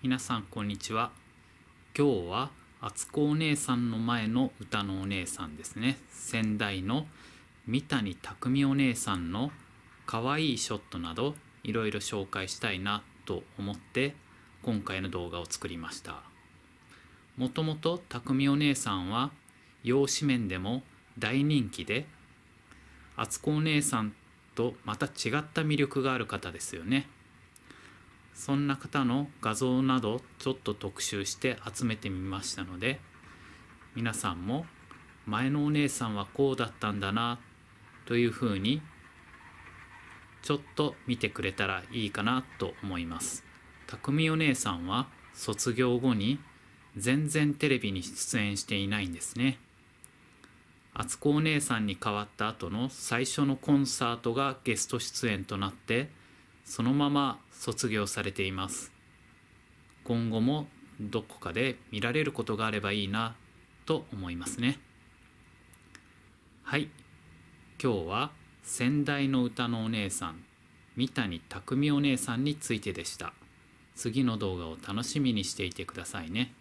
皆さんこんにちは今日はあつこお姉さんの前の歌のお姉さんですね先代の三谷匠お姉さんの可愛いショットなどいろいろ紹介したいなと思って今回の動画を作りましたもともと匠お姉さんは容姿面でも大人気であつこお姉さんとまた違った魅力がある方ですよねそんな方の画像などちょっと特集して集めてみましたので皆さんも前のお姉さんはこうだったんだなというふうにちょっと見てくれたらいいかなと思います。たくみお姉さんは卒業後に全然テレビに出演していないんですね。あつこお姉さんに変わった後の最初のコンサートがゲスト出演となってそのまま卒業されています今後もどこかで見られることがあればいいなと思いますねはい今日は先代の歌のお姉さん三谷匠お姉さんについてでした次の動画を楽しみにしていてくださいね。